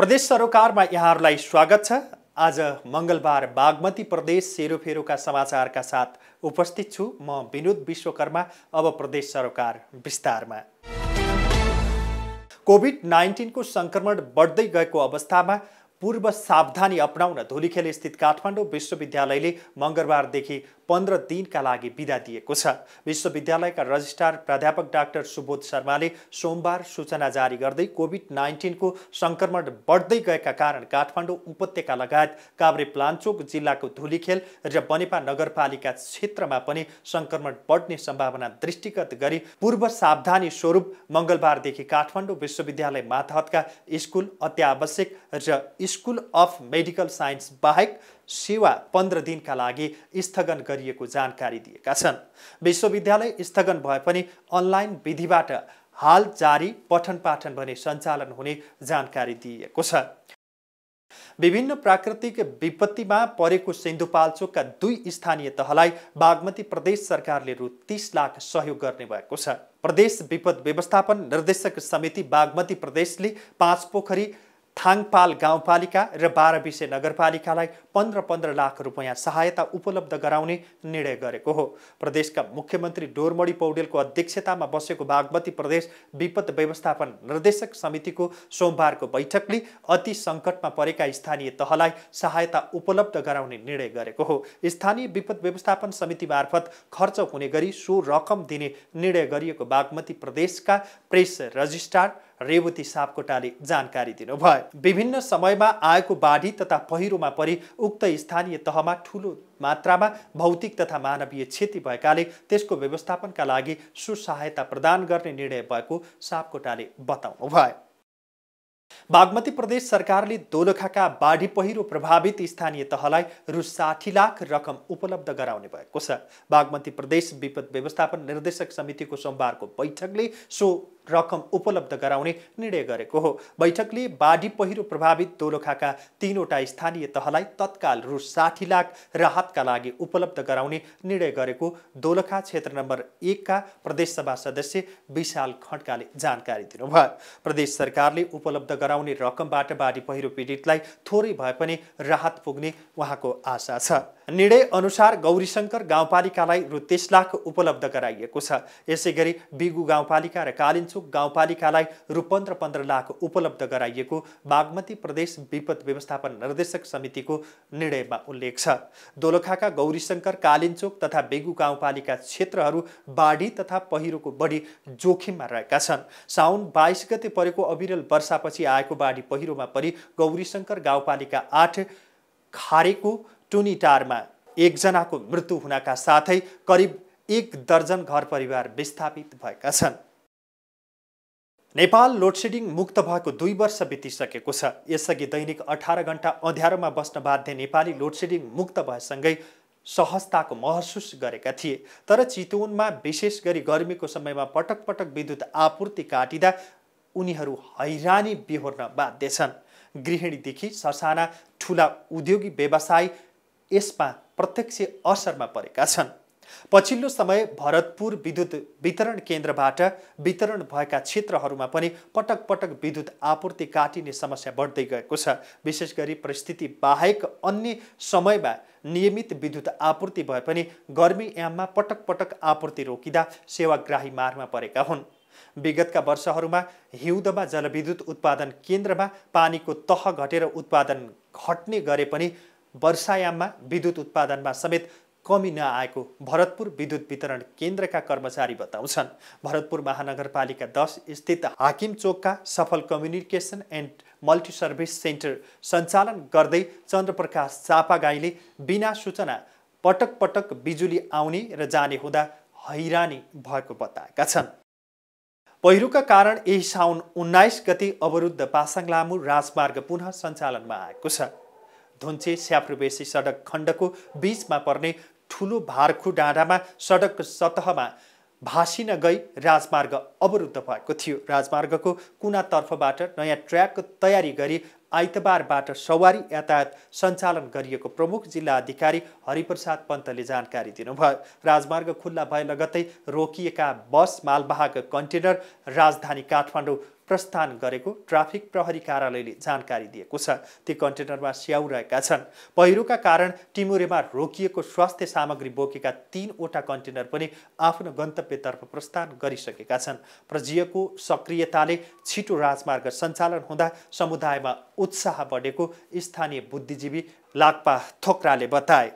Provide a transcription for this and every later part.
प्रदेश सरोकारमा यहाँहरूलाई स्वागत छ आज मङ्गलबार बागमती प्रदेश सेरोफेरोका समाचारका साथ उपस्थित छु म विनोद विश्वकर्मा अब प्रदेश सरोकार विस्तारमा कोभिड नाइन्टिनको सङ्क्रमण बढ्दै गएको अवस्थामा पूर्व सावधानी अपनाउन धुलीखेल स्थित काठमाडौँ विश्वविद्यालयले मङ्गलबारदेखि पन्ध्र दिनका लागि बिदा दिएको छ विश्वविद्यालयका रजिस्ट्रार प्राध्यापक डाक्टर सुबोध शर्माले सोमबार सूचना जारी गर्दै कोभिड नाइन्टिनको सङ्क्रमण बढ्दै गएका कारण काठमाडौँ उपत्यका लगायत काभ्रे प्लान्चोक जिल्लाको धुलीखेल र बनेपा नगरपालिका क्षेत्रमा पनि सङ्क्रमण बढ्ने सम्भावना दृष्टिगत गरी पूर्व सावधानी स्वरूप मङ्गलबारदेखि काठमाडौँ विश्वविद्यालय मातहतका स्कुल अत्यावश्यक र स्कुल अफ मेडिकल साइन्स बाहेक सेवा पन्ध्र दिनका लागि स्थगन गरिएको जानकारी दिएका छन् विश्वविद्यालय स्थगन भए पनि अनलाइन विधिबाट हाल जारी पठन पाठन भने सञ्चालन हुने जानकारी दिएको छ विभिन्न प्राकृतिक विपत्तिमा परेको सिन्धुपाल्चोकका दुई स्थानीय तहलाई बागमती प्रदेश सरकारले रु तिस लाख सहयोग गर्ने भएको छ प्रदेश विपद व्यवस्थापन निर्देशक समिति बागमती प्रदेशले पाँच पोखरी थाङपाल गाउँपालिका र विषय नगरपालिकालाई पन्ध्र पन्ध्र लाख रुपियाँ सहायता उपलब्ध गराउने निर्णय गरेको हो प्रदेशका मुख्यमन्त्री डोरमणी पौडेलको अध्यक्षतामा बसेको बागमती प्रदेश विपद व्यवस्थापन निर्देशक समितिको सोमबारको बैठकले अति सङ्कटमा परेका स्थानीय तहलाई सहायता उपलब्ध गराउने निर्णय गरेको हो स्थानीय विपद व्यवस्थापन समिति मार्फत खर्च हुने गरी सो रकम दिने निर्णय गरिएको बागमती प्रदेशका प्रेस रजिस्ट्रार रेवती सापकोटाले जानकारी दिनुभयो विभिन्न समयमा आएको बाढी तथा पहिरोमा परि उक्त स्थानीय तहमा ठुलो मात्रामा भौतिक तथा मानवीय क्षति भएकाले त्यसको व्यवस्थापनका लागि सुसहायता प्रदान गर्ने निर्णय भएको सापकोटाले बताउनु बताउनुभयो बागमती प्रदेश सरकारले दोलखाका बाढी पहिरो प्रभावित स्थानीय तहलाई रु साठी लाख रकम उपलब्ध गराउने भएको छ बागमती प्रदेश विपद व्यवस्थापन निर्देशक समितिको सोमबारको बैठकले सो रकम उपलब्ध गराउने निर्णय गरेको हो बैठकले बाढी पहिरो प्रभावित दोलखाका तीनवटा स्थानीय तहलाई तत्काल रु साठी लाख राहतका लागि उपलब्ध गराउने निर्णय गरेको दोलखा क्षेत्र नम्बर एकका प्रदेशसभा सदस्य विशाल खड्काले जानकारी दिनुभयो प्रदेश सरकारले उपलब्ध गराउने रकमबाट बाढी पहिरो पीडितलाई थोरै भए पनि राहत पुग्ने उहाँको आशा छ निर्णय अनुसार गौरीशङ्कर गाउँपालिकालाई रु तिस लाख उपलब्ध गराइएको छ यसै गरी बिगु गाउँपालिका र कालिन्चोक गाउँपालिकालाई रु पन्ध्र पन्ध्र लाख उपलब्ध गराइएको बागमती प्रदेश विपद व्यवस्थापन निर्देशक समितिको निर्णयमा उल्लेख छ दोलखाका गौरीशङ्कर कालिन्चोक तथा बेगु गाउँपालिका क्षेत्रहरू बाढी तथा पहिरोको बढी जोखिममा रहेका छन् साउन बाइस गते परेको अविरल वर्षापछि आएको बाढी पहिरोमा परि गौरीशङ्कर गाउँपालिका आठ खारेको टुनिटारमा एकजनाको मृत्यु हुनका साथै करिब एक दर्जन घर परिवार विस्थापित भएका छन् नेपाल लोडसेडिङ मुक्त भएको दुई वर्ष बितिसकेको छ यसअघि दैनिक अठार घन्टा अँध्यारोमा बस्न बाध्य नेपाली लोडसेडिङ मुक्त भएसँगै सहजताको महसुस गरेका थिए तर चितवनमा विशेष गरी गर्मीको समयमा पटक पटक विद्युत आपूर्ति काटिँदा उनीहरू हैरानी बिहोर्न बाध्य छन् गृहिणीदेखि ससाना ठुला उद्योगी व्यवसायी यसमा प्रत्यक्ष असरमा परेका छन् पछिल्लो समय भरतपुर विद्युत वितरण केन्द्रबाट वितरण भएका क्षेत्रहरूमा पनि पटक पटक विद्युत आपूर्ति काटिने समस्या बढ्दै गएको छ विशेष गरी परिस्थिति बाहेक अन्य समयमा नियमित विद्युत आपूर्ति भए पनि गर्मी याममा पटक पटक आपूर्ति रोकिँदा सेवाग्राही मारमा परेका हुन् विगतका वर्षहरूमा हिउँदमा जलविद्युत उत्पादन केन्द्रमा पानीको तह घटेर उत्पादन घट्ने गरे पनि वर्षायाममा विद्युत उत्पादनमा समेत कमी नआएको भरतपुर विद्युत वितरण केन्द्रका कर्मचारी बताउँछन् भरतपुर महानगरपालिका दस स्थित हाकिम चोकका सफल कम्युनिकेसन एन्ड मल्टिसर्भिस सेन्टर सञ्चालन गर्दै चन्द्रप्रकाश चापागाईले बिना सूचना पटक पटक बिजुली आउने र जाने हुँदा हैरानी भएको बताएका छन् पहिरोका कारण यही साउन उन्नाइस गति अवरुद्ध पासाङ लामु राजमार्ग पुनः सञ्चालनमा आएको छ धुन्चे स्याप्रुबेसी सडक खण्डको बिचमा पर्ने ठुलो भारखु डाँडामा सडक सतहमा भासिन गई राजमार्ग अवरुद्ध भएको थियो राजमार्गको कुनातर्फबाट नयाँ ट्र्याकको तयारी गरी आइतबारबाट सवारी यातायात सञ्चालन गरिएको प्रमुख जिल्ला अधिकारी हरिप्रसाद पन्तले जानकारी दिनुभयो राजमार्ग खुल्ला भए लगत्तै रोकिएका बस मालवाहक कन्टेनर राजधानी काठमाडौँ प्रस्थान गरेको ट्राफिक प्रहरी कार्यालयले जानकारी दिएको छ ती कन्टेनरमा स्याउ रहेका छन् पहिरोका कारण टिमुरेमा रोकिएको स्वास्थ्य सामग्री बोकेका तिनवटा कन्टेनर पनि आफ्नो गन्तव्यतर्फ प्रस्थान गरिसकेका छन् प्रजियको सक्रियताले छिटो राजमार्ग सञ्चालन हुँदा समुदायमा उत्साह बढेको स्थानीय बुद्धिजीवी लाक्पा थोक्राले बताए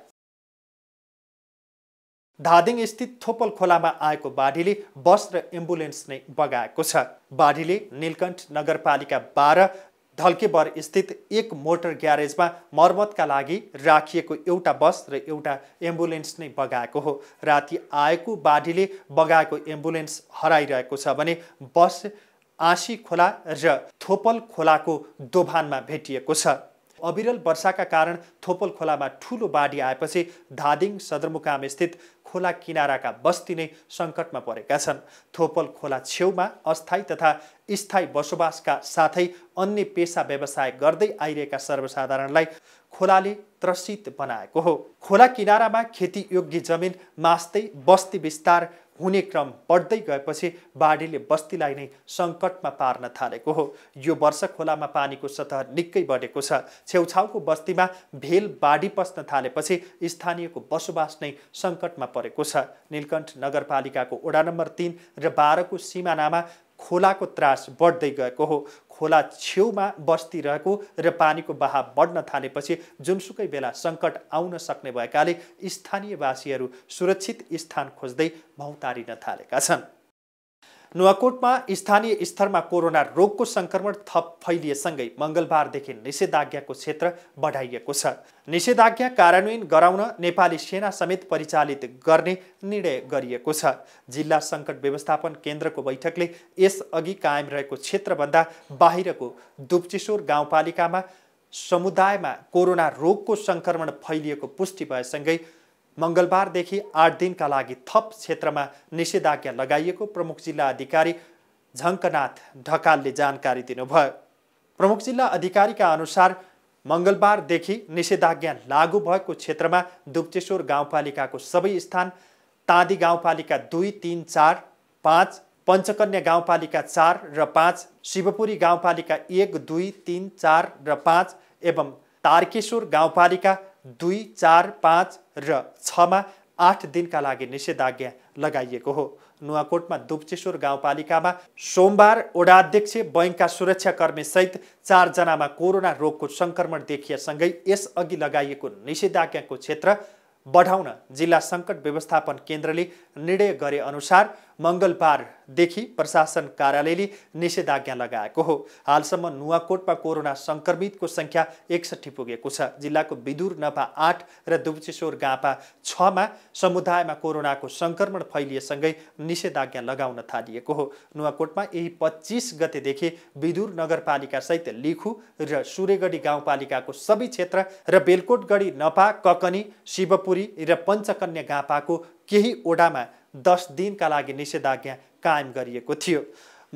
धादिङ स्थित थोपल खोलामा आएको बाढीले बस र एम्बुलेन्स नै बगाएको छ बाढीले नीलकण्ठ नगरपालिका बाह्र धल्केबर स्थित एक मोटर ग्यारेजमा मर्मतका लागि राखिएको एउटा बस र एउटा एम्बुलेन्स नै बगाएको हो राति आएको बाढीले बगाएको एम्बुलेन्स हराइरहेको छ भने बस आँसी खोला र थोपल खोलाको दोभानमा भेटिएको छ अविरल वर्षाका कारण थोपल खोलामा ठुलो बाढी आएपछि धादिङ सदरमुकाम स्थित खोला किनाराका बस्ती नै सङ्कटमा परेका छन् थोपल खोला छेउमा अस्थायी तथा स्थायी बसोबासका साथै अन्य पेसा व्यवसाय गर्दै आइरहेका सर्वसाधारणलाई खोलाले त्रसित बनाएको हो खोला किनारामा खेतीयोग्य जमिन मास्दै बस्ती विस्तार हुने क्रम बढ्दै गएपछि बाढीले बस्तीलाई नै सङ्कटमा पार्न थालेको हो यो वर्ष खोलामा पानीको सतह निकै बढेको छ छेउछाउको बस्तीमा भेल बाढी पस्न थालेपछि स्थानीयको बसोबास नै सङ्कटमा परेको छ नीलकण्ठ नगरपालिकाको वडा नम्बर तिन र बाह्रको सिमानामा खोलाको त्रास बढ्दै गएको हो खोला छेउमा बस्ती रहेको र पानीको बहाव बढ्न थालेपछि जुनसुकै बेला सङ्कट आउन सक्ने भएकाले स्थानीयवासीहरू सुरक्षित स्थान खोज्दै भौतारिन थालेका छन् नुवाकोटमा स्थानीय स्तरमा कोरोना रोगको सङ्क्रमण थप फैलिएसँगै मङ्गलबारदेखि निषेधाज्ञाको क्षेत्र बढाइएको छ निषेधाज्ञा कार्यान्वयन गराउन नेपाली सेना समेत परिचालित गर्ने निर्णय गरिएको छ जिल्ला सङ्कट व्यवस्थापन केन्द्रको बैठकले यसअघि कायम रहेको क्षेत्रभन्दा बाहिरको दुप्चिसोर गाउँपालिकामा समुदायमा कोरोना रोगको सङ्क्रमण फैलिएको पुष्टि भएसँगै मङ्गलबारदेखि आठ दिनका लागि थप क्षेत्रमा निषेधाज्ञा लगाइएको प्रमुख जिल्ला अधिकारी झङ्कनाथ ढकालले जानकारी दिनुभयो प्रमुख जिल्ला अधिकारीका अनुसार मङ्गलबारदेखि निषेधाज्ञा लागू भएको क्षेत्रमा दुप्चेश्वर गाउँपालिकाको सबै स्थान तादी गाउँपालिका दुई तिन चार पाँच पञ्चकन्या गाउँपालिका चार र पाँच शिवपुरी गाउँपालिका एक दुई तिन चार र पाँच एवं तारकेश्वर गाउँपालिका दुई चार पाँच र छमा आठ दिनका लागि निषेधाज्ञा लगाइएको हो नुवाकोटमा दुपचेश्वर गाउँपालिकामा सोमबार ओडाध्यक्ष बैङ्कका सुरक्षाकर्मी सहित चारजनामा कोरोना रोगको सङ्क्रमण देखिएसँगै यसअघि लगाइएको निषेधाज्ञाको क्षेत्र बढाउन जिल्ला सङ्कट व्यवस्थापन केन्द्रले निर्णय गरे अनुसार मङ्गलबारदेखि प्रशासन कार्यालयले निषेधाज्ञा लगाएको हो हालसम्म नुवाकोटमा कोरोना सङ्क्रमितको सङ्ख्या एकसट्ठी पुगेको छ जिल्लाको बिदुर नपा आठ र दुब्चेश्वर गाँपा छमा समुदायमा कोरोनाको सङ्क्रमण फैलिएसँगै निषेधाज्ञा लगाउन थालिएको हो नुवाकोटमा यही पच्चिस गतेदेखि बिदुर नगरपालिकासहित लिखु र सूर्यगढी गाउँपालिकाको सबै क्षेत्र र बेलकोटगढी नपा ककनी शिवपुरी र पञ्चकन्या गाँपाको केही ओडामा दस दिनका लागि निषेधाज्ञा कायम गरिएको थियो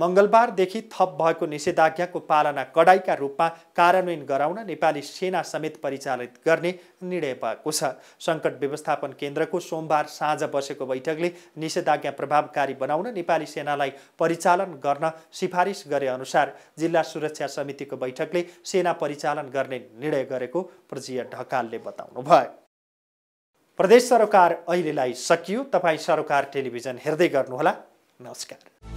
मङ्गलबारदेखि थप भएको निषेधाज्ञाको पालना कडाइका रूपमा कार्यान्वयन गराउन नेपाली सेना समेत परिचालित गर्ने निर्णय भएको छ सङ्कट व्यवस्थापन केन्द्रको सोमबार साँझ बसेको बैठकले निषेधाज्ञा प्रभावकारी बनाउन नेपाली सेनालाई परिचालन गर्न सिफारिस गरे अनुसार जिल्ला सुरक्षा समितिको बैठकले सेना परिचालन गर्ने निर्णय गरेको प्रजिया ढकालले बताउनुभयो प्रदेश सरोकार अहिलेलाई सकियो तपाईँ सरोकार टेलिभिजन हेर्दै गर्नुहोला नमस्कार